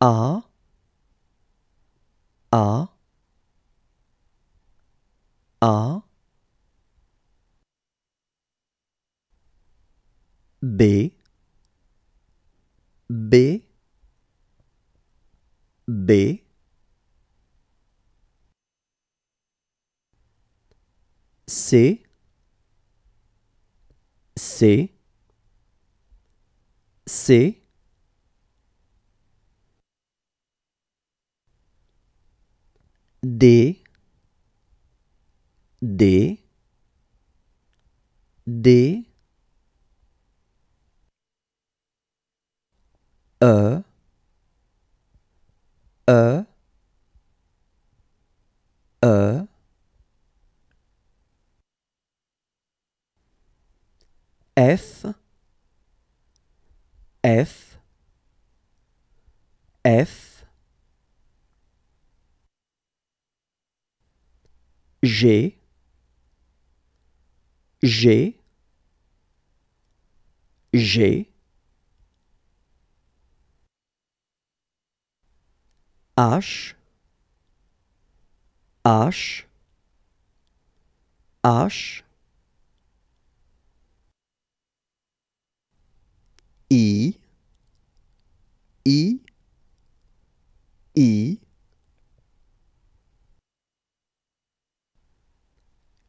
A A A B B B C C C D D D E E E F F F j'ai, G, G, H, H, H, I, I, I,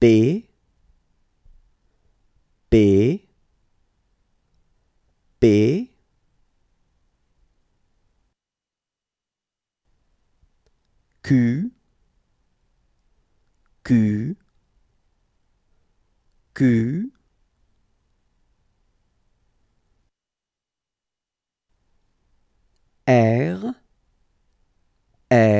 B B B Q Q Q R R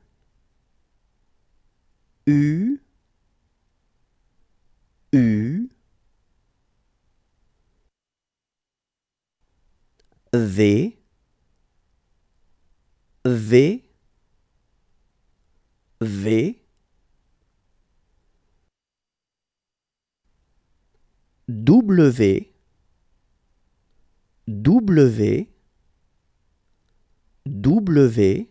V V V W W W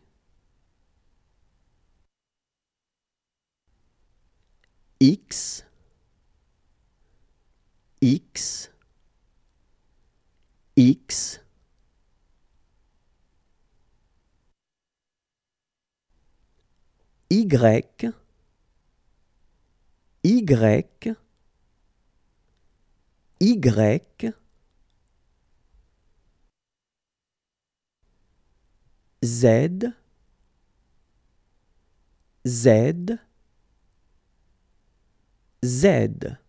X X X Y, Y, Y, Z, Z, Z.